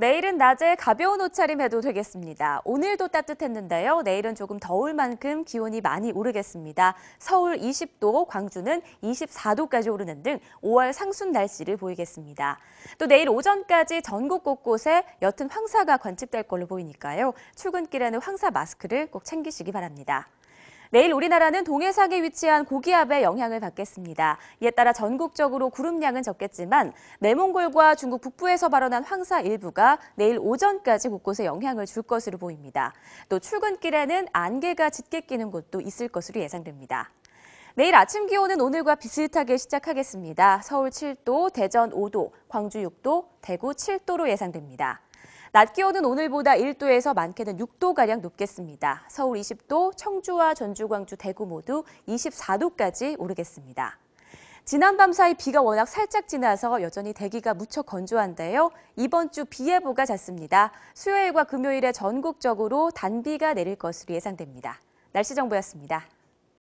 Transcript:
내일은 낮에 가벼운 옷차림 해도 되겠습니다. 오늘도 따뜻했는데요. 내일은 조금 더울 만큼 기온이 많이 오르겠습니다. 서울 20도, 광주는 24도까지 오르는 등 5월 상순 날씨를 보이겠습니다. 또 내일 오전까지 전국 곳곳에 옅은 황사가 관측될 걸로 보이니까요. 출근길에는 황사 마스크를 꼭 챙기시기 바랍니다. 내일 우리나라는 동해상에 위치한 고기압의 영향을 받겠습니다. 이에 따라 전국적으로 구름량은 적겠지만 내몽골과 중국 북부에서 발원한 황사 일부가 내일 오전까지 곳곳에 영향을 줄 것으로 보입니다. 또 출근길에는 안개가 짙게 끼는 곳도 있을 것으로 예상됩니다. 내일 아침 기온은 오늘과 비슷하게 시작하겠습니다. 서울 7도, 대전 5도, 광주 6도, 대구 7도로 예상됩니다. 낮 기온은 오늘보다 1도에서 많게는 6도가량 높겠습니다. 서울 20도, 청주와 전주, 광주, 대구 모두 24도까지 오르겠습니다. 지난밤 사이 비가 워낙 살짝 지나서 여전히 대기가 무척 건조한데요. 이번 주 비 예보가 잦습니다. 수요일과 금요일에 전국적으로 단비가 내릴 것으로 예상됩니다. 날씨 정보였습니다.